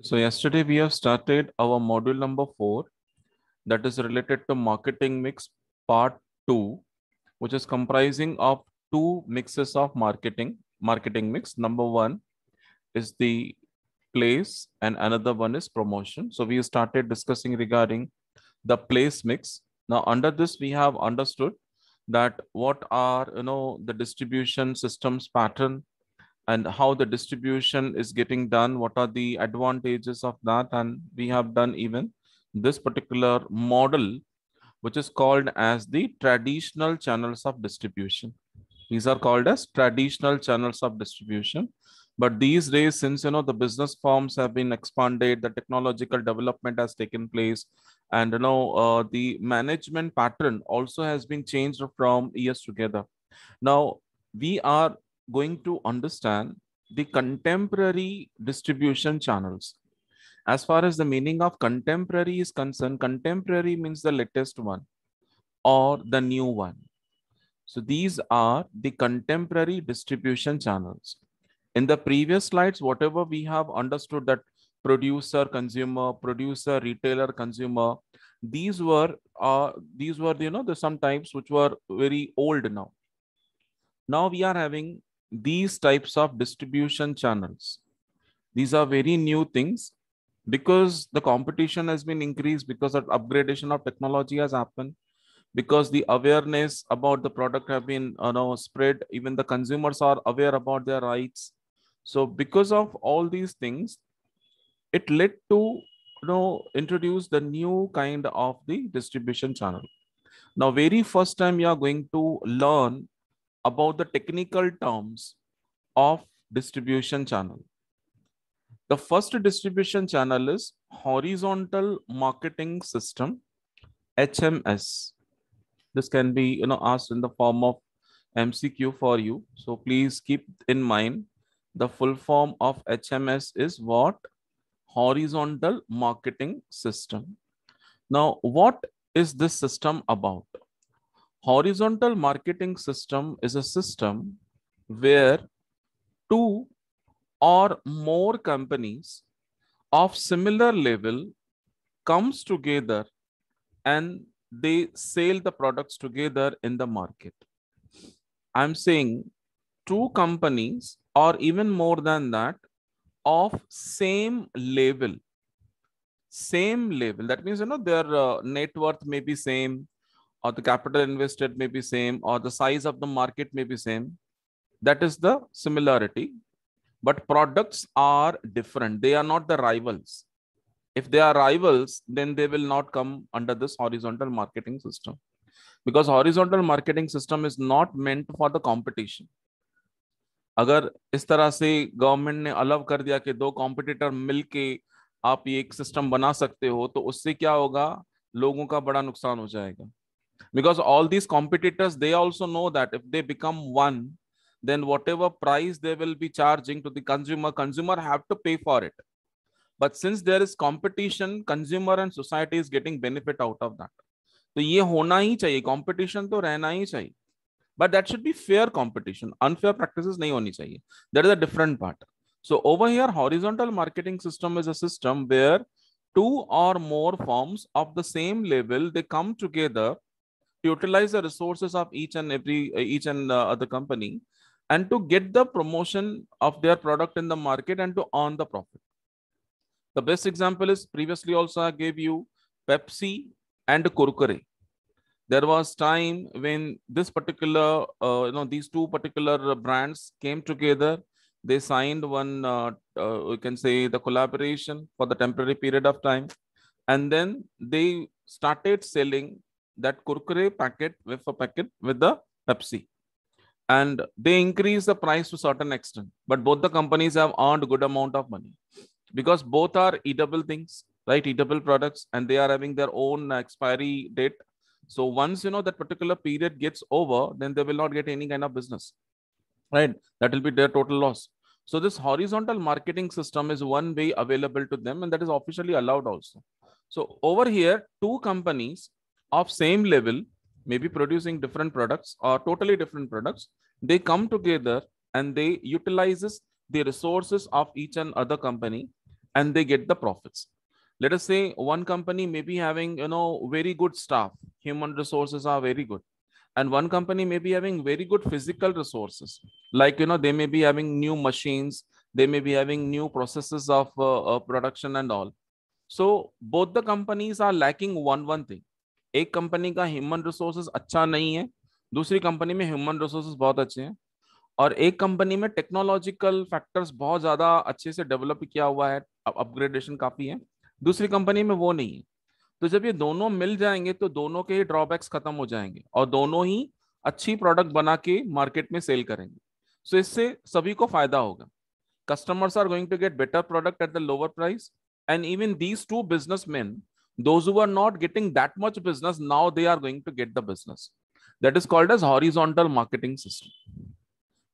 So yesterday we have started our module number four that is related to marketing mix part two, which is comprising of two mixes of marketing, marketing mix. Number one is the place and another one is promotion. So we started discussing regarding the place mix. Now under this, we have understood that what are, you know, the distribution systems pattern and how the distribution is getting done, what are the advantages of that. And we have done even this particular model, which is called as the traditional channels of distribution. These are called as traditional channels of distribution. But these days, since you know the business forms have been expanded, the technological development has taken place, and you know uh, the management pattern also has been changed from years together. Now we are going to understand the contemporary distribution channels. As far as the meaning of contemporary is concerned, contemporary means the latest one or the new one. So these are the contemporary distribution channels. In the previous slides, whatever we have understood that producer, consumer, producer, retailer, consumer, these were, uh, these were, you know, the some types which were very old now. Now we are having these types of distribution channels. These are very new things because the competition has been increased because of upgradation of technology has happened because the awareness about the product have been you know spread even the consumers are aware about their rights so because of all these things it led to you know introduce the new kind of the distribution channel now very first time you are going to learn about the technical terms of distribution channel. The first distribution channel is horizontal marketing system, HMS. This can be you know asked in the form of MCQ for you. So please keep in mind the full form of HMS is what? Horizontal marketing system. Now, what is this system about? horizontal marketing system is a system where two or more companies of similar level comes together and they sell the products together in the market i'm saying two companies or even more than that of same level same level that means you know their uh, net worth may be same or the capital invested may be same or the size of the market may be same that is the similarity but products are different they are not the rivals if they are rivals then they will not come under this horizontal marketing system because horizontal marketing system is not meant for the competition अगर इस तरह से government ने allow कर दिया कि दो competitor मिलके आप ये एक सिस्टम बना सकते हो तो उससे क्या होगा लोगों का बड़ा नुकसान हो जाएगा because all these competitors they also know that if they become one then whatever price they will be charging to the consumer consumer have to pay for it but since there is competition consumer and society is getting benefit out of that so ye hona hi chahiye competition to rehna hi chahiye but that should be fair competition unfair practices nahi honi chahiye that is a different part so over here horizontal marketing system is a system where two or more firms of the same level they come together utilize the resources of each and every each and uh, other company and to get the promotion of their product in the market and to earn the profit the best example is previously also i gave you pepsi and kurkure there was time when this particular uh, you know these two particular brands came together they signed one uh, uh, we can say the collaboration for the temporary period of time and then they started selling that Kurkure packet, wafer packet with the Pepsi. And they increase the price to certain extent. But both the companies have earned good amount of money because both are eatable things, right? Eatable products and they are having their own expiry date. So once, you know, that particular period gets over, then they will not get any kind of business, right? That will be their total loss. So this horizontal marketing system is one way available to them and that is officially allowed also. So over here, two companies of same level, maybe producing different products or totally different products, they come together and they utilizes the resources of each and other company and they get the profits. Let us say one company may be having, you know, very good staff, human resources are very good and one company may be having very good physical resources like you know they may be having new machines they may be having new processes of uh, uh, production and all so both the companies are lacking one one thing एक company का human resources अच्छा नहीं है दूसरी company में human resources बहुत अच्छे हैं और एक कंपनी में टेक्नोलॉजिकल फैक्टर्स बहुत ज़्यादा अच्छे से डेवलप किया हुआ है अपग्रेडेशन काफ़ी है दूसरी कंपनी में वो नहीं है तो जब ये दोनों मिल जाएंगे तो दोनों के ही ड्रॉबैक्स खत्म हो जाएंगे और दोनों ही अच्छी प्रोडक्ट बना के मार्केट में सेल करेंगे सो so इससे सभी को फायदा होगा customers are going to get better product at the lower price and even these to businessman Those who are not getting that much business, now they are going to get the business. That is called as horizontal marketing system.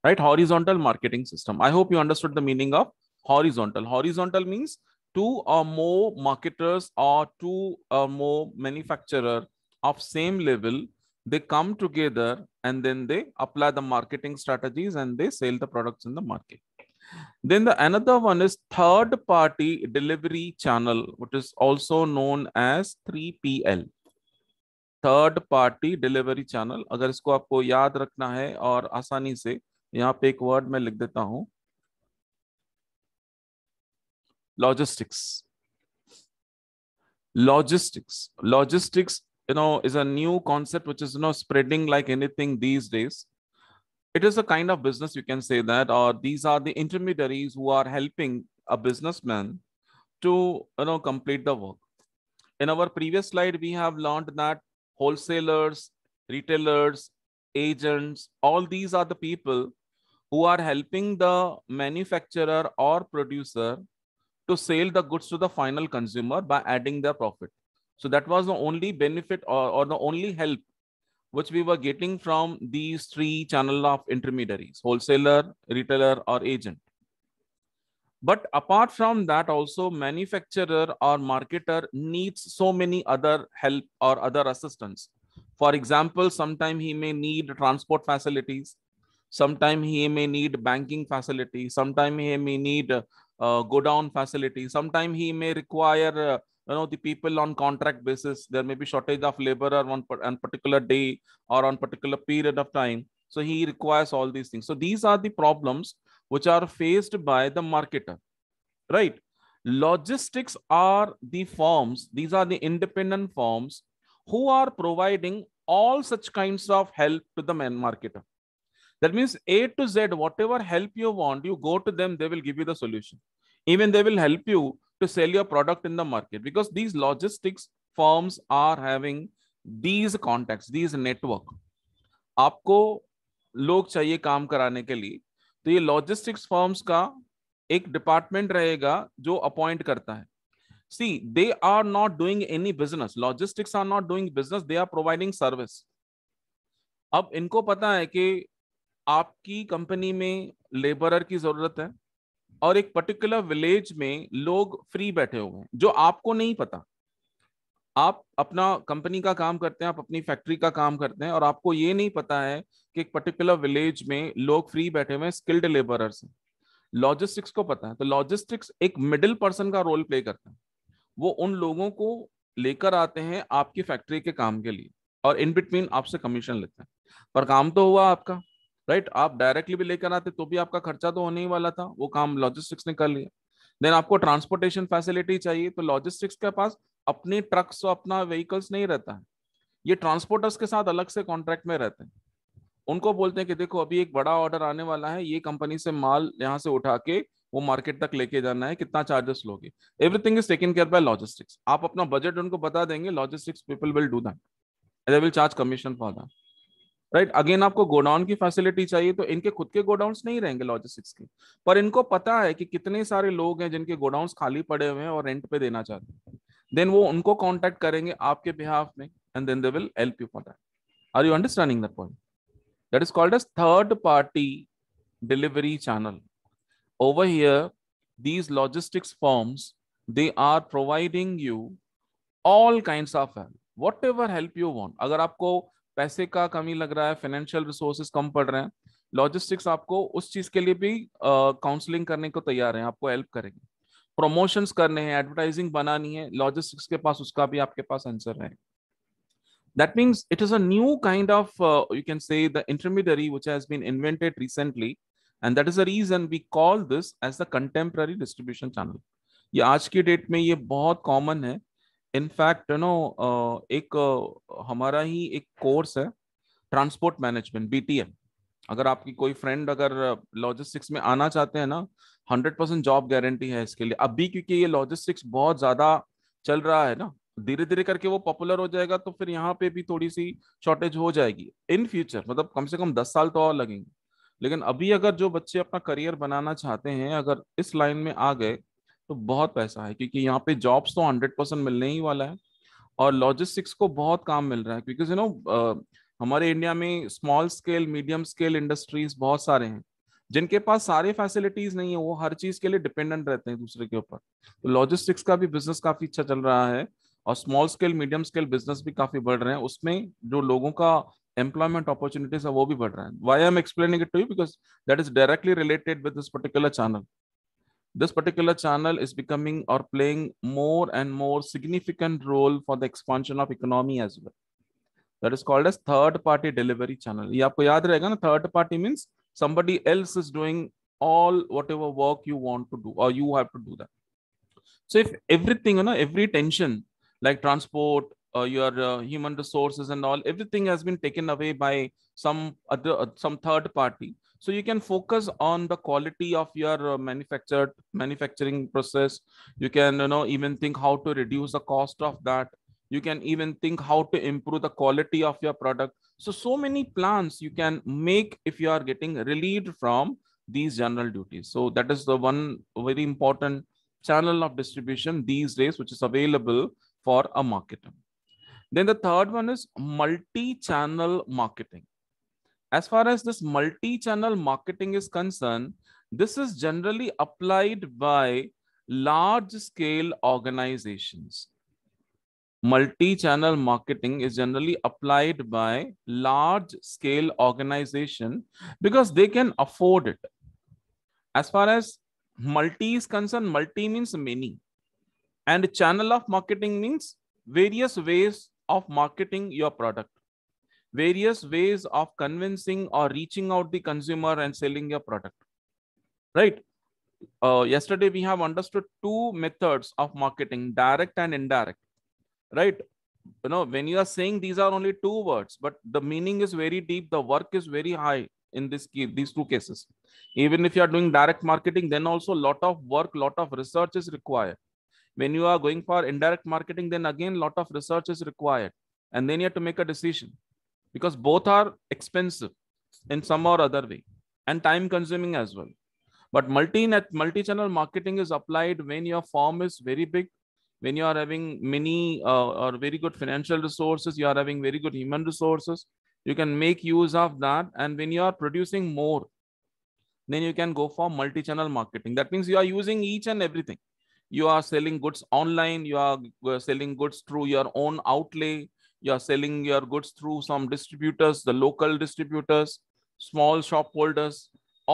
Right? Horizontal marketing system. I hope you understood the meaning of horizontal. Horizontal means two or more marketers or two or more manufacturer of same level they come together and then they apply the marketing strategies and they sell the products in the market Then the another one is third party delivery channel, which is also known as 3PL. Third party delivery channel अगर इसको आपको याद रखना है और आसानी से यहाँ पे एक वर्ड में लिख देता हूं logistics logistics logistics you know is a new concept which is you know spreading like anything these days it is a kind of business you can say that or uh, these are the intermediaries who are helping a businessman to you know complete the work in our previous slide we have learned that wholesalers retailers agents all these are the people who are helping the manufacturer or producer to sell the goods to the final consumer by adding their profit so that was the only benefit or, or the only help which we were getting from these three channel of intermediaries, wholesaler, retailer, or agent. But apart from that, also manufacturer or marketer needs so many other help or other assistance. For example, sometime he may need transport facilities, sometime he may need banking facilities, sometime he may need uh, go down facility. Sometime he may require uh, you know the people on contract basis. There may be shortage of laborer on on particular day or on particular period of time. So he requires all these things. So these are the problems which are faced by the marketer, right? Logistics are the firms. These are the independent firms who are providing all such kinds of help to the man marketer. that means a to z whatever help you want you go to them they will give you the solution even they will help you to sell your product in the market because these logistics firms are having these contacts these network आपको लोग चाहिए काम कराने के लिए तो ये logistics firms का एक डिपार्टमेंट रहेगा जो अपॉइंट करता है see they are not doing any business logistics are not doing business they are providing service अब इनको पता है कि आपकी कंपनी में लेबरर की जरूरत है और एक पर्टिकुलर विलेज में लोग फ्री बैठे हुए हैं जो आपको नहीं पता आप अपना कंपनी का काम करते हैं आप अपनी फैक्ट्री का काम करते हैं और आपको ये नहीं पता है कि एक पर्टिकुलर विलेज में लोग फ्री बैठे हुए हैं स्किल्ड लेबरर्स हैं लॉजिस्टिक्स को पता है तो लॉजिस्टिक्स एक मिडिल पर्सन का रोल प्ले करता है वो उन लोगों को लेकर आते हैं आपकी फैक्ट्री के काम के लिए और इन बिटवीन आपसे कमीशन लेते हैं पर काम तो हुआ आपका राइट आप डायरेक्टली भी लेकर आते तो भी आपका खर्चा तो होने ही वाला था वो काम लॉजिस्टिक्स ने कर लिया देन आपको ट्रांसपोर्टेशन फैसिलिटी चाहिए तो लॉजिस्टिक्स के पास अपने ट्रक्स और अपना व्हीकल्स नहीं रहता है ये ट्रांसपोर्टर्स के साथ अलग से कॉन्ट्रैक्ट में रहते हैं उनको बोलते हैं कि देखो अभी एक बड़ा ऑर्डर आने वाला है ये कंपनी से माल यहाँ से उठा के वो मार्केट तक लेके जाना है कितना चार्जेस लोगे everything is taken care by logistics आप अपना बजट उनको बता देंगे logistics people will do that they will charge commission for that right right? Again आपको गोडाउन की फैसिलिटी चाहिए तो इनके खुद के गोडाउन नहीं रहेंगे लॉजिस्टिक्स के पर इनको पता है कि कितने सारे लोग हैं जिनके गोडाउन खाली पड़े हुए हैं और रेंट पे देना चाहते हैं देन वो उनको कॉन्टेक्ट करेंगे आपके बिहाफ में and then they will help you for that are you understanding that point that is called as third party delivery channel. Over here, these logistics firms, they are providing you all kinds of help. Whatever help you want अगर आपको पैसे का कमी लग रहा है financial resources कम पड़ रहे हैं लॉजिस्टिक्स आपको उस चीज के लिए भी काउंसलिंग uh, करने को तैयार है आपको हेल्प करेंगे प्रमोशंस करने हैं एडवर्टाइजिंग बनानी है लॉजिस्टिक्स के पास उसका भी आपके पास आंसर है that means it is a kind of you can say the intermediary which has been invented recently and that is a reason we call this as the contemporary distribution channel ये आज की date में ये बहुत common है in fact you know एक uh, हमारा ही एक कोर्स है ट्रांसपोर्ट मैनेजमेंट बीटीएम अगर आपकी कोई फ्रेंड अगर लॉजिस्टिक्स uh, में आना चाहते हैं ना हंड्रेड परसेंट जॉब गारंटी है इसके लिए अभी क्योंकि ये लॉजिस्टिक्स बहुत ज्यादा चल रहा है ना धीरे धीरे करके वो पॉपुलर हो जाएगा तो फिर यहाँ पे भी थोड़ी सी शॉर्टेज हो जाएगी इन फ्यूचर मतलब कम से कम दस साल तो और लगेंगे लेकिन अभी अगर जो बच्चे अपना करियर बनाना चाहते हैं अगर इस लाइन में आ गए तो बहुत पैसा है क्योंकि यहाँ पे जॉब्स तो हंड्रेड परसेंट मिलने ही वाला है और लॉजिस्टिक्स को बहुत काम मिल रहा है बिकॉज यू नो हमारे इंडिया में small scale medium scale industries बहुत सारे हैं जिनके पास सारे फैसिलिटीज नहीं है वो हर चीज के लिए डिपेंडेंट रहते हैं दूसरे के ऊपर तो लॉजिस्टिक्स का भी बिजनेस काफी अच्छा चल रहा है और small scale medium scale business भी काफी बढ़ रहे हैं उसमें जो लोगों का एम्प्लॉयमेंट अपॉर्चुनिटीज है वो भी बढ़ रहा है why I am explaining it to you because that is directly related with this particular channel this particular channel is becoming or playing more and more significant role for the expansion of economy as well. That is called as third party delivery channel. Third party means somebody else is doing all whatever work you want to do or you have to do that. So if everything, you know, every tension like transport, uh, your uh, human resources and all, everything has been taken away by some other, uh, some third party so you can focus on the quality of your uh, manufactured manufacturing process you can you know even think how to reduce the cost of that you can even think how to improve the quality of your product so so many plans you can make if you are getting relieved from these general duties so that is the one very important channel of distribution these days which is available for a marketer then the third one is multi channel marketing as far as this multi-channel marketing is concerned, this is generally applied by large-scale organizations. Multi-channel marketing is generally applied by large-scale organization because they can afford it. As far as multi is concerned, multi means many. And channel of marketing means various ways of marketing your product various ways of convincing or reaching out the consumer and selling your product right uh, yesterday we have understood two methods of marketing direct and indirect right you know when you are saying these are only two words but the meaning is very deep the work is very high in this key, these two cases even if you are doing direct marketing then also lot of work lot of research is required when you are going for indirect marketing then again lot of research is required and then you have to make a decision because both are expensive in some or other way and time consuming as well. But multi net multi channel marketing is applied when your firm is very big, when you are having many uh, or very good financial resources, you are having very good human resources. You can make use of that. And when you are producing more, then you can go for multi channel marketing. That means you are using each and everything. You are selling goods online, you are uh, selling goods through your own outlay, you are selling your goods through some distributors the local distributors small shop holders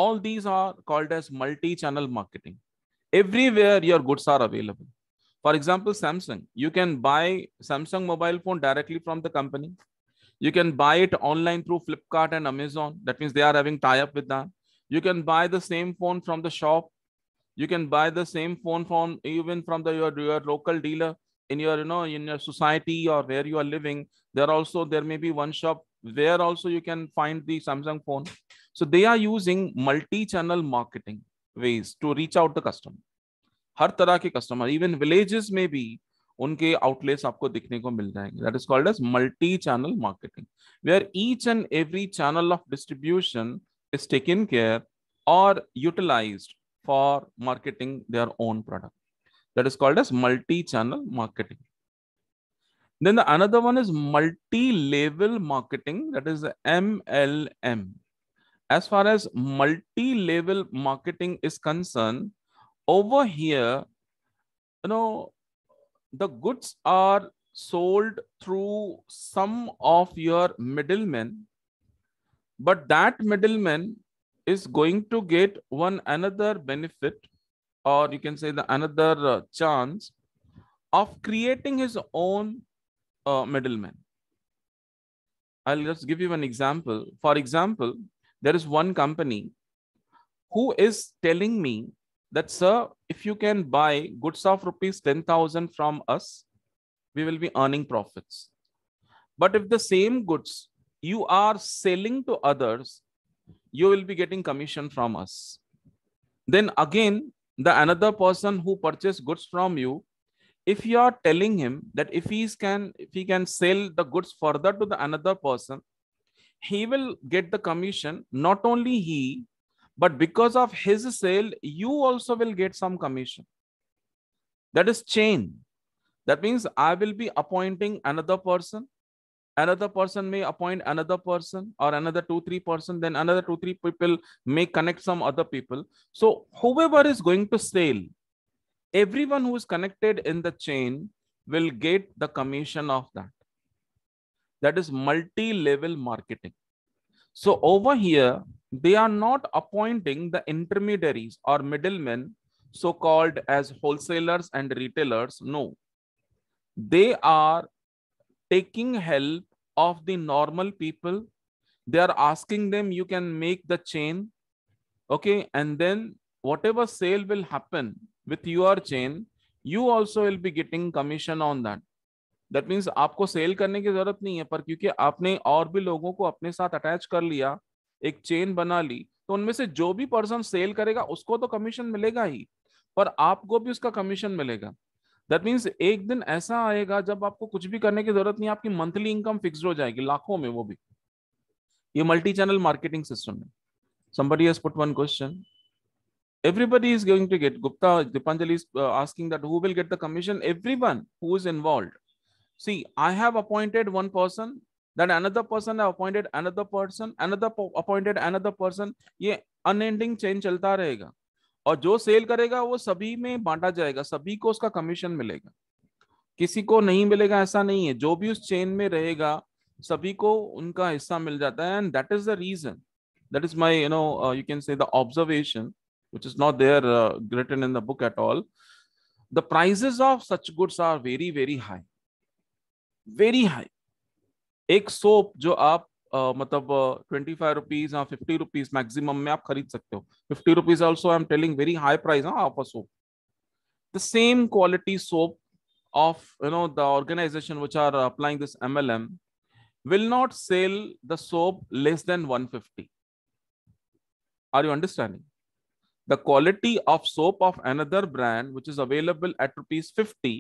all these are called as multi channel marketing everywhere your goods are available for example samsung you can buy samsung mobile phone directly from the company you can buy it online through flipkart and amazon that means they are having tie up with them you can buy the same phone from the shop you can buy the same phone from even from the your, your local dealer in your you know in your society or where you are living there also there may be one shop where also you can find the samsung phone so they are using multi channel marketing ways to reach out the customer हर तरह के customer even villages में भी उनके outlets आपको दिखने को मिल जाएंगे that is called as multi channel marketing where each and every channel of distribution is taken care और utilized for marketing their own product that is called as multi-channel marketing. Then the another one is multi-level marketing, that is MLM. As far as multi-level marketing is concerned, over here, you know, the goods are sold through some of your middlemen, but that middleman is going to get one another benefit or you can say the another uh, chance of creating his own uh, middleman. I'll just give you an example. For example, there is one company who is telling me that, sir, if you can buy goods of rupees 10,000 from us, we will be earning profits. But if the same goods you are selling to others, you will be getting commission from us. Then again, the another person who purchased goods from you if you are telling him that if he can if he can sell the goods further to the another person he will get the commission not only he but because of his sale you also will get some commission that is chain that means i will be appointing another person another person may appoint another person or another two three person then another two three people may connect some other people so whoever is going to sell everyone who is connected in the chain will get the commission of that that is multi level marketing so over here they are not appointing the intermediaries or middlemen so called as wholesalers and retailers no they are taking help of the normal people they are asking them you can make the chain okay and then whatever sale will happen with your chain you also will be getting commission on that that means aapko sale karne ki zarurat nahi hai par kyunki aapne aur bhi लोगों ko apne sath attach kar liya ek chain bana li to unme se jo bhi person sale karega usko to commission milega hi par aapko bhi uska commission milega that means एक दिन ऐसा आएगा जब आपको कुछ भी करने की जरूरत नहीं आपकी मंथली इनकम फिक्स हो जाएगी लाखों में वो भी ये मल्टी चैनल मार्केटिंग सिस्टम है somebody has put one question everybody is going to get gupta dipanjali is uh, asking that who will get the commission everyone who is involved see i have appointed one person then another person have appointed another person another appointed another person ye unending chain chalta rahega और जो cell करेगा वो सभी में बांटा जाएगा सभी को उसका कमीशन मिलेगा किसी को नहीं मिलेगा ऐसा नहीं है जो भी उस चेन में रहेगा सभी को उनका हिस्सा मिल जाता है and that is the reason that is my you know you can say the observation which is not there written in the book at all the the of such goods are very very high very high एक soap जो आप मतलब twenty five rupees या fifty rupees मैक्म में आप खरीद सकते हो fifty rupees also I am telling very high price of a soap the same quality soap of you know the organization which are applying this M L M will not sell the soap less than one fifty are you understanding the quality of soap of another brand which is available at rupees fifty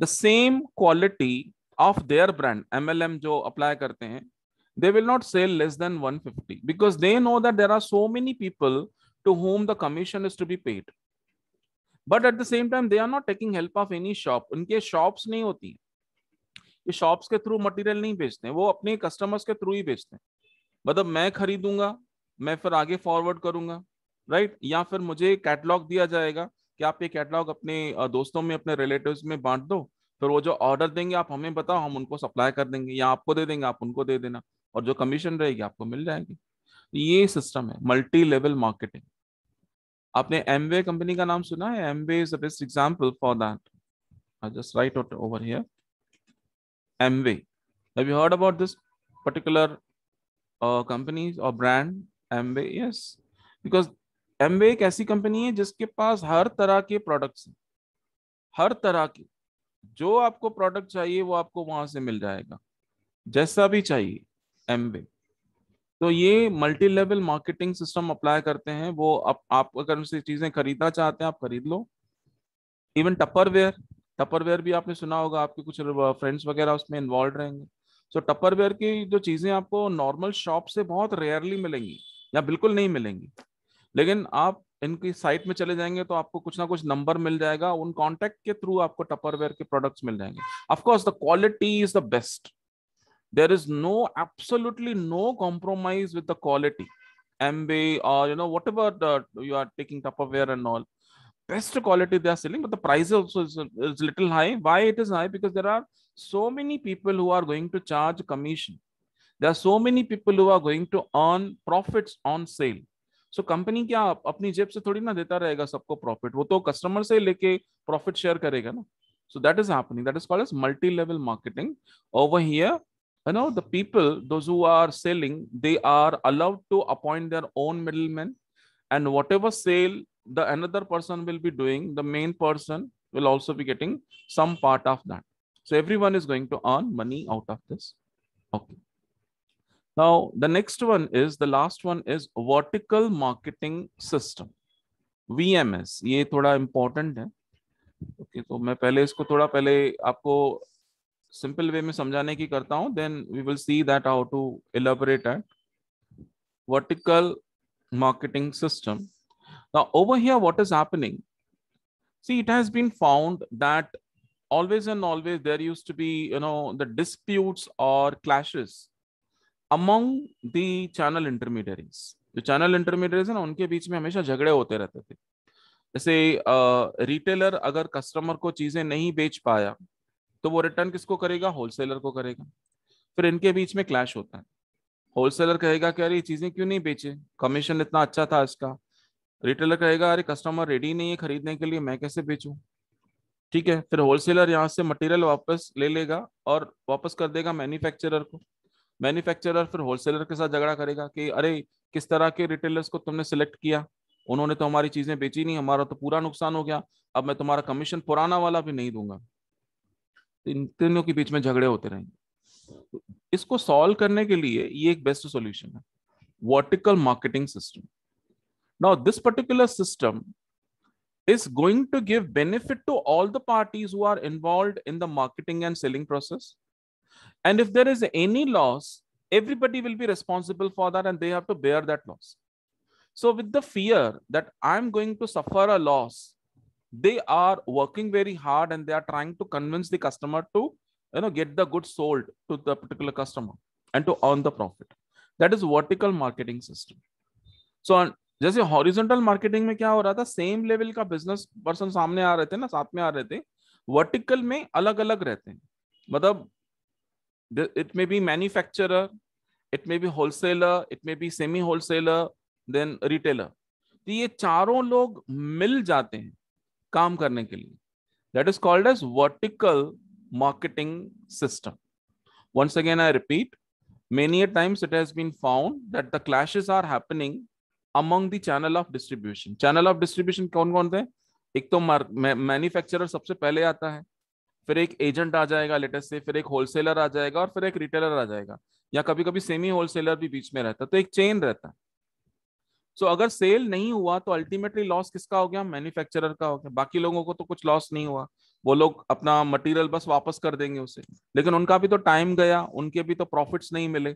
the same quality of their brand M L M जो apply करते हैं they will not sell less than 150 because they know that there are so many people to whom the commission is to be paid but at the same time they are not taking help of any shop unke shops nahi hoti ye shops ke through material नहीं बेचते wo apne customers ke through hi bechte हैं मतलब मैं खरीदूंगा मैं फिर आगे forward करूंगा right right? या फिर मुझे कैटलॉग दिया जाएगा कि आप ये कैटलॉग अपने दोस्तों में अपने रिलेटिव्स में बांट दो फिर वो जो ऑर्डर देंगे आप हमें बताओ हम उनको सप्लाई कर देंगे या आपको दे देंगे आप उनको दे देना और जो कमीशन रहेगी आपको मिल जाएगी तो ये सिस्टम है मल्टी लेवल मार्केटिंग आपने एमवे कंपनी का नाम सुना है Amway is the best example for that I just write over here Amway have you heard about this particular company companies or brand yes because because एक ऐसी company है जिसके पास हर तरह के प्रोडक्ट्स हैं हर तरह के जो आपको प्रोडक्ट चाहिए वो आपको वहां से मिल जाएगा जैसा भी चाहिए एम्बे तो ये multi level marketing system apply करते हैं वो आप, आप अगर उनसे चीजें खरीदना चाहते हैं आप खरीद लो इवन टपरवेयर टपरवेयर भी आपने सुना होगा आपके कुछ फ्रेंड्स वगैरह उसमें इन्वॉल्व रहेंगे सो so, टपरवेयर की जो चीजें आपको नॉर्मल शॉप से बहुत रेयरली मिलेंगी या बिल्कुल नहीं मिलेंगी लेकिन आप इनकी साइट में चले जाएंगे तो आपको कुछ ना कुछ नंबर मिल जाएगा उन कॉन्टेक्ट के थ्रू आपको टपरवेयर के प्रोडक्ट्स मिल जाएंगे of course the quality is the best there is no absolutely no compromise with the quality MB or uh, you know whatever the, you are taking Tupperware and all best quality they are selling but the price also is, is little high why it is high because there are so many people who are going to charge commission there are so many people who are going to earn profits on sale so so, company क्या अपनी जेब से थोड़ी ना देता रहेगा सबको profit वो तो कस्टमर से लेके प्रॉफिट शेयर करेगा ना so that is happening that is called as multi level marketing over here you know the people those who are selling they are allowed to appoint their own middlemen and whatever sale the another person will be doing the main person will also be getting some part of that so everyone is going to earn money out of this okay now the next one is the last one is vertical marketing system vms ye thoda important hai okay so main pehle isko thoda pehle aapko simple way में समझाने की करता हूं then we will see that how to elaborate at vertical marketing system over here what is happening see it has been found that always and always there use to be you know the disputes और clashes among the channel intermediaries जो channel intermediaries है ना उनके बीच में हमेशा झगड़े होते रहते थे जैसे रिटेलर uh, अगर कस्टमर को चीजें नहीं बेच पाया तो वो रिटर्न किसको करेगा होलसेलर को करेगा फिर इनके बीच में क्लैश होता है होलसेलर कहेगा कि अरे ये चीज़ें क्यों नहीं बेचे कमीशन इतना अच्छा था इसका रिटेलर कहेगा अरे कस्टमर रेडी नहीं है खरीदने के लिए मैं कैसे बेचू ठीक है फिर होलसेलर यहाँ से मटेरियल वापस ले लेगा और वापस कर देगा मैन्युफैक्चरर को मैन्युफैक्चरर फिर होलसेलर के साथ झगड़ा करेगा कि अरे किस तरह के रिटेलर्स को तुमने सिलेक्ट किया उन्होंने तो हमारी चीज़ें बेची नहीं हमारा तो पूरा नुकसान हो गया अब मैं तुम्हारा कमीशन पुराना वाला भी नहीं दूंगा इन तीनों के बीच में झगड़े होते रहेंगे तो इसको सॉल्व करने के लिए ये एक बेस्ट सॉल्यूशन है vertical marketing system now this particular system is going to give benefit to all the parties who are involve in the marketing and selling process and if there is any loss everybody will be responsible for that and they've to bear that loss so with the fear that i'm going to suffer a loss they are working very hard and they are trying to convince the customer to you know get the goods sold to the particular customer and to earn the profit that is vertical marketing system so जैसे horizontal marketing में क्या हो रहा था same level का business person सामने आ रहे थे ना साथ में आ रहे थे वर्टिकल में अलग अलग रहते हैं मतलब it may be manufacturer it may be wholesaler it may be semi wholesaler then retailer तो ये चारों लोग मिल जाते हैं काम करने के लिए that is called as vertical marketing system once again I repeat many times it has been found that the clashes are happening among the channel of distribution channel of distribution कौन कौन थे एक तो मैन्युफैक्चर सबसे पहले आता है फिर एक एजेंट आ जाएगा लेटेस्ट से फिर एक होलसेलर आ जाएगा और फिर एक रिटेलर आ जाएगा या कभी कभी सेमी होलसेलर भी बीच में रहता है तो एक चेन रहता है सो so, अगर सेल नहीं हुआ तो अल्टीमेटली लॉस किसका हो गया मैन्युफैक्चरर का हो गया बाकी लोगों को तो कुछ लॉस नहीं हुआ वो लोग अपना मटेरियल बस वापस कर देंगे उसे लेकिन उनका भी तो टाइम गया उनके भी तो प्रॉफिट्स नहीं मिले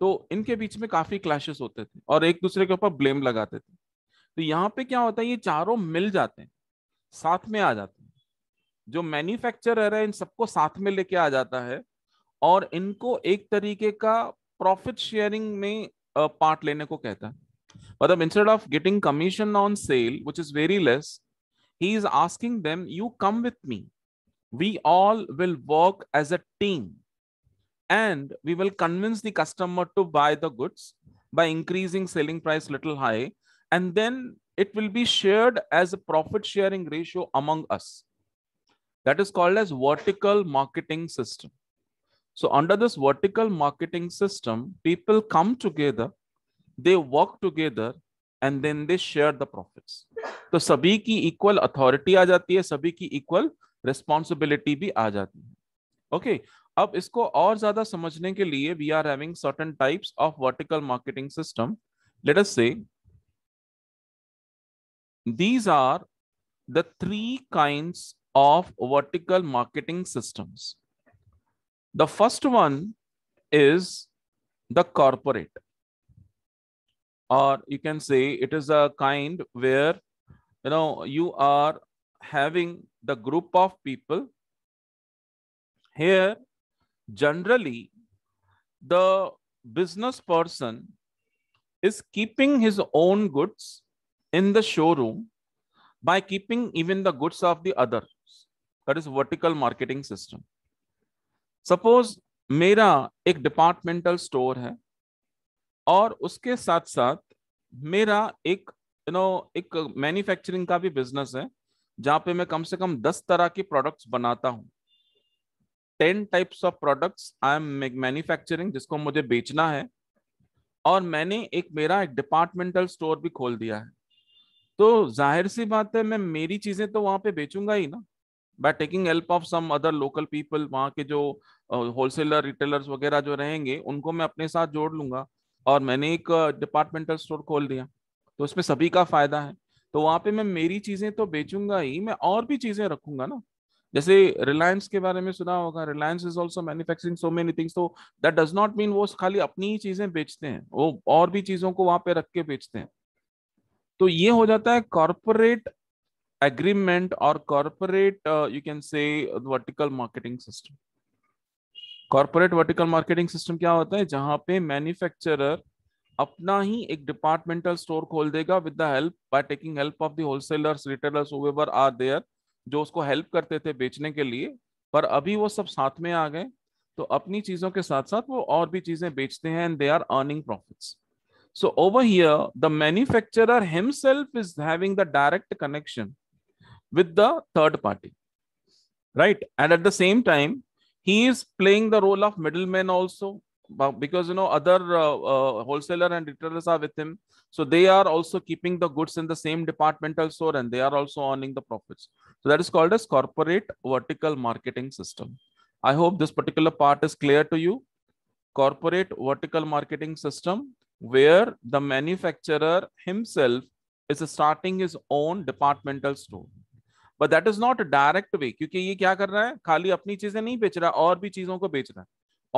तो इनके बीच में काफी क्लैशेस होते थे और एक दूसरे के ऊपर ब्लेम लगाते थे तो यहाँ पे क्या होता है ये चारों मिल जाते हैं साथ में आ जाते हैं जो मैन्युफैक्चरर है इन सबको साथ में लेके आ जाता है और इनको एक तरीके का प्रॉफिट शेयरिंग में पार्ट लेने को कहता है But instead of getting commission on sale, which is very less, he is asking them, you come with me. We all will work as a team and we will convince the customer to buy the goods by increasing selling price little high. And then it will be shared as a profit sharing ratio among us. That is called as vertical marketing system. So under this vertical marketing system, people come together they work together and then they share the profits. तो सभी की equal authority आ जाती है सभी की equal responsibility भी आ जाती है okay, अब इसको और ज्यादा समझने के लिए we are having certain types of vertical marketing system. Let us say these are the three kinds of vertical marketing systems. The first one is the corporate or you can say it is a kind where you know you are having the group of people here generally the business person is keeping his own goods in the showroom by keeping even the goods of the other that is vertical marketing system suppose मेरा a departmental store है और उसके साथ साथ मेरा एक you know एक manufacturing का भी बिजनेस है जहाँ पे मैं कम से कम दस तरह की प्रोडक्ट्स बनाता हूँ ten types of products I am manufacturing जिसको मुझे बेचना है और मैंने एक मेरा एक डिपार्टमेंटल स्टोर भी खोल दिया है तो जाहिर सी बात है मैं मेरी चीजें तो वहाँ पे बेचूंगा ही ना by taking help of some other local people वहाँ के जो होलसेलर रिटेलर्स वगैरह जो रहेंगे उनको मैं अपने साथ जोड़ लूंगा और मैंने एक डिपार्टमेंटल स्टोर खोल दिया तो उसमें सभी का फायदा है तो वहां पे मैं मेरी चीजें तो बेचूंगा ही मैं और भी चीजें रखूंगा ना जैसे रिलायंस के बारे में सुना होगा Reliance is also manufacturing so many things तो दैट डज नॉट मीन वो खाली अपनी ही चीजें बेचते हैं वो और भी चीजों को वहां पे रख के बेचते हैं तो ये हो जाता है कॉरपोरेट एग्रीमेंट और corporate you can say vertical marketing system corporate vertical marketing system क्या होता है जहां पे मैन्युफैक्चरर अपना ही एक डिपार्टमेंटल स्टोर खोल देगा with the help by taking help of the wholesalers retailers are there जो उसको हेल्प करते थे बेचने के लिए पर अभी वो सब साथ में आ गए तो अपनी चीजों के साथ साथ वो और भी चीजें बेचते हैं and they are earning profits so over here the manufacturer himself is having the direct connection with the third party right and at the same time he is playing the role of middleman also because you know other uh, uh, wholesaler and retailers are with him so they are also keeping the goods in the same departmental store and they are also earning the profits so that is called as corporate vertical marketing system i hope this particular part is clear to you corporate vertical marketing system where the manufacturer himself is starting his own departmental store but that is not a direct way क्योंकि ये क्या कर रहा है खाली अपनी चीजें नहीं बेच रहा और भी चीजों को बेच रहा है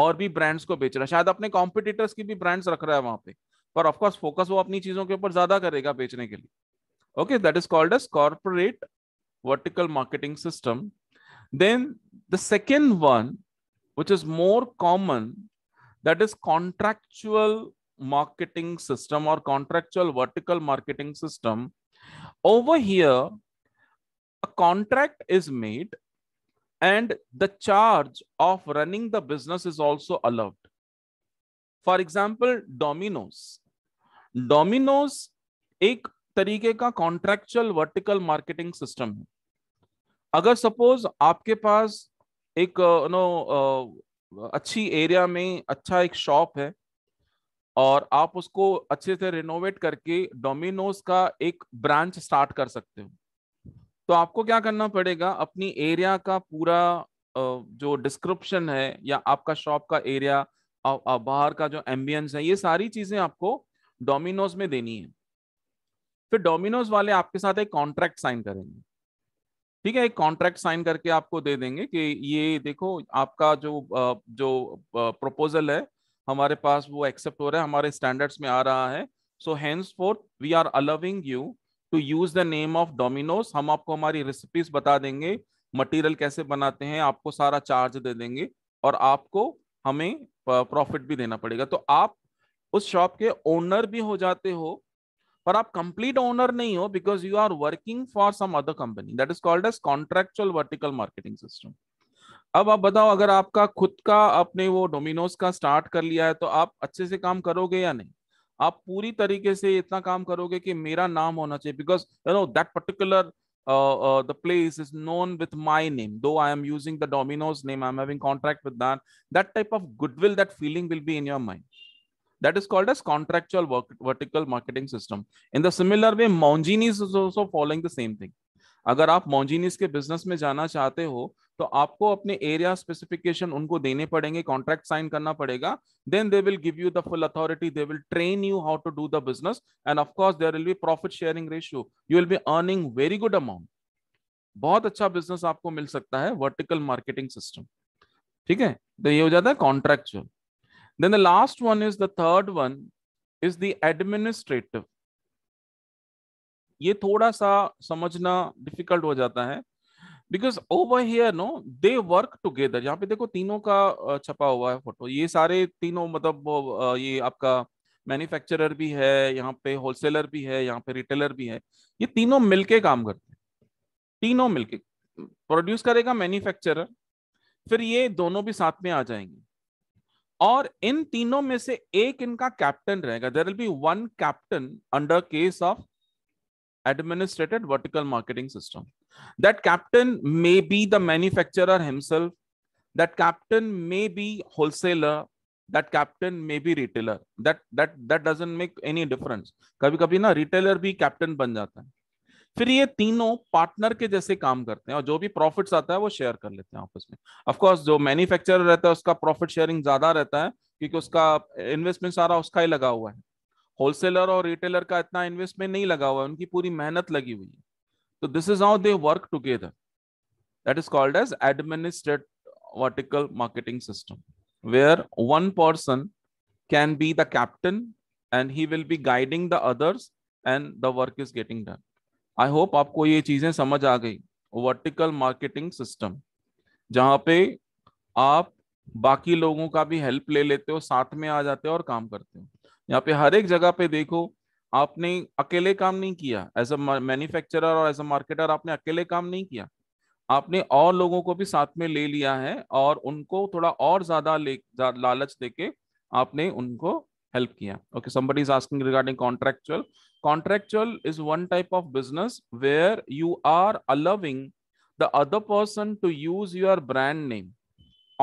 और भी ब्रांड्स को बेच रहा है शायद अपने कॉम्पिटिटर्स की भी ब्रांड्स रख रहा है वहां पे पर ऑफकोर्स फोकस वो अपनी चीजों के ऊपर ज्यादा करेगा बेचने के लिए okay that is called as corporate vertical marketing system then the second one which is more common that is contractual marketing system और contractual vertical marketing system over here contract is made and the charge of running the business is also allowed. For example Domino's Domino's एक तरीके का contractual vertical marketing system है अगर suppose आपके पास एक no अच्छी area में अच्छा एक शॉप है और आप उसको अच्छे से रिनोवेट करके डोमिनोज का एक ब्रांच स्टार्ट कर सकते हो तो आपको क्या करना पड़ेगा अपनी एरिया का पूरा जो डिस्क्रिप्शन है या आपका शॉप का एरिया बाहर का जो एम्बियंस है ये सारी चीजें आपको डोमिनोज में देनी है फिर डोमिनोज वाले आपके साथ एक कॉन्ट्रैक्ट साइन करेंगे ठीक है एक कॉन्ट्रैक्ट साइन करके आपको दे देंगे कि ये देखो आपका जो जो प्रपोजल है हमारे पास वो एक्सेप्ट हो रहा है हमारे स्टैंडर्ड्स में आ रहा है so henceforth we are allowing you to use the name of Domino's हम आपको हमारी रेसिपीज बता देंगे मटेरियल कैसे बनाते हैं आपको सारा चार्ज दे देंगे और आपको हमें प्रॉफिट भी देना पड़ेगा तो आप उस शॉप के ओनर भी हो जाते हो पर आप कंप्लीट ओनर नहीं हो because you are working for some other company that is called as contractual vertical marketing system अब आप बताओ अगर आपका खुद का आपने वो डोमिनोज का स्टार्ट कर लिया है तो आप अच्छे से काम करोगे या नहीं आप पूरी तरीके से इतना काम करोगे कि मेरा नाम होना चाहिए because you know that particular the place is known with my name though i am using the domino's name i'm having contract with that that type of goodwill that feeling will be in your mind that is called as contractual work, vertical marketing system in the similar way monjini's is also following the same thing अगर आप मोन्जीनिस के business में जाना चाहते हो तो आपको अपने एरिया स्पेसिफिकेशन उनको देने पड़ेंगे कॉन्ट्रैक्ट साइन करना पड़ेगा then they will give you the full authority they will train you how to do the business and of course there will be profit sharing ratio you will be earning very good amount बहुत अच्छा business आपको मिल सकता है vertical marketing system ठीक है तो ये हो जाता है contractual then the last one is the third one is the administrative ये थोड़ा सा समझना डिफिकल्ट हो जाता है because over here no they work together यहाँ पे देखो तीनों का छपा हुआ है फोटो ये सारे तीनों मतलब ये आपका मैन्युफैक्चरर भी है यहाँ पे होलसेलर भी है यहाँ पे रिटेलर भी है ये तीनों मिलके काम करते हैं तीनों मिलके प्रोड्यूस करेगा मैन्युफैक्चरर फिर ये दोनों भी साथ में आ जाएंगे और इन तीनों में से एक इनका कैप्टन रहेगा there will be one captain under case of administrated vertical marketing system that captain may be the manufacturer himself that captain may be wholesaler that captain may be retailer that that that doesn't make any difference kabhi kabhi na retailer bhi captain ban jata hai फिर ये तीनों partner के जैसे काम करते हैं और जो भी प्रॉफिट्स आता है वो शेयर कर लेते हैं आपस में ऑफ कोर्स जो मैन्युफैक्चरर रहता है उसका प्रॉफिट शेयरिंग ज्यादा रहता है क्योंकि उसका इन्वेस्टमेंट सारा उसका ही लगा हुआ है होलसेलर और रिटेलर का इतना इन्वेस्टमेंट नहीं लगा हुआ है उनकी पूरी मेहनत लगी हुई है So this is how they work together. That is called as administered vertical marketing system, where one person can be the captain and he will be guiding the others and the work is getting done. I hope aapko ye cheeze samajh aa gayi vertical marketing system jahan pe aap बाकी लोगों का भी help ले लेते हो साथ में आ जाते हो और काम करते हो यहाँ पे हर एक जगह पे देखो आपने अकेले काम नहीं किया एज अ मैन्युफैक्चर और एज अ मार्केटर आपने अकेले काम नहीं किया आपने और लोगों को भी साथ में ले लिया है और उनको थोड़ा और ज्यादा लालच दे के आपने उनको हेल्प किया okay somebody is asking regarding contractual contractual is one type of business where you are allowing the other person to use your brand name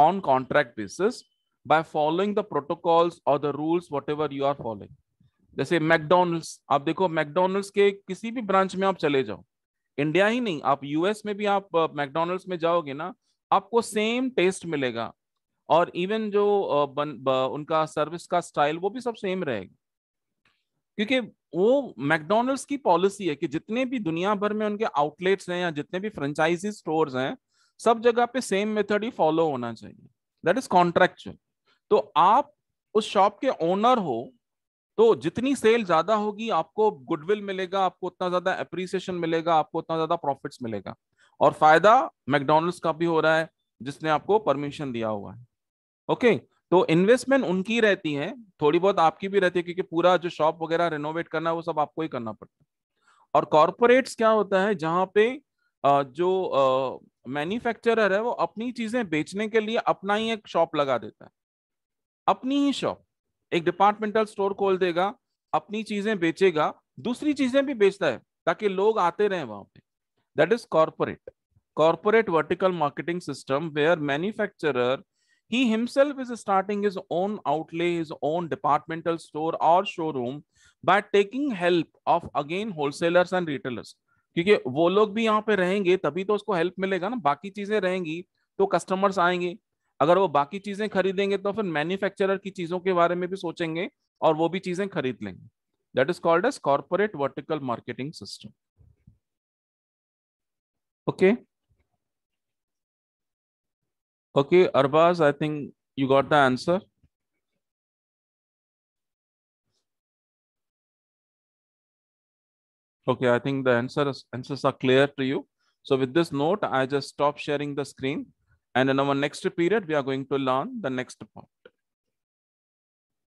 on contract basis by following the protocols और the rules whatever you are following जैसे McDonald's आप देखो McDonald's के किसी भी branch में आप चले जाओ इंडिया ही नहीं आप यूएस में भी आप मैकडोनल्ड्स में जाओगे ना आपको सेम टेस्ट मिलेगा और इवन जो बन, ब, उनका सर्विस का स्टाइल वो भी सब सेम रहेगा क्योंकि वो मैकडोनल्ड्स की पॉलिसी है कि जितने भी दुनिया भर में उनके आउटलेट्स हैं या जितने भी फ्रेंचाइजी स्टोर्स हैं सब जगह पे सेम मेथड ही फॉलो होना चाहिए दैट इज कॉन्ट्रेक्चुअल तो आप उस शॉप के ओनर हो तो जितनी सेल ज्यादा होगी आपको गुडविल मिलेगा आपको उतना ज्यादा अप्रिसिएशन मिलेगा आपको उतना ज्यादा प्रॉफिट्स मिलेगा और फायदा मैकडोनल्ड्स का भी हो रहा है जिसने आपको परमिशन दिया हुआ है ओके तो इन्वेस्टमेंट उनकी रहती है थोड़ी बहुत आपकी भी रहती है क्योंकि पूरा जो शॉप वगैरह रिनोवेट करना है वो सब आपको ही करना पड़ता है और कॉरपोरेट्स क्या होता है जहाँ पे जो मैन्युफैक्चरर है वो अपनी चीजें बेचने के लिए अपना ही एक शॉप लगा देता है अपनी ही शॉप एक डिपार्टमेंटल स्टोर खोल देगा अपनी चीजें बेचेगा दूसरी चीजें भी बेचता है ताकि लोग आते रहे वहां पे that is corporate corporate vertical marketing system where manufacturer ही himself is starting his own outlet his own departmental store और showroom by taking help of again wholesaler and retailers क्योंकि वो लोग भी यहाँ पे रहेंगे तभी तो उसको हेल्प मिलेगा ना बाकी चीजें रहेंगी तो कस्टमर्स आएंगे अगर वो बाकी चीजें खरीदेंगे तो फिर मैन्युफैक्चरर की चीजों के बारे में भी सोचेंगे और वो भी चीजें खरीद लेंगे that is called as corporate vertical marketing system okay okay Arbaaz I think you got the answer okay I think the answer answers are clear to you so with this note I just stop sharing the screen And in our next period, we are going to learn the next part.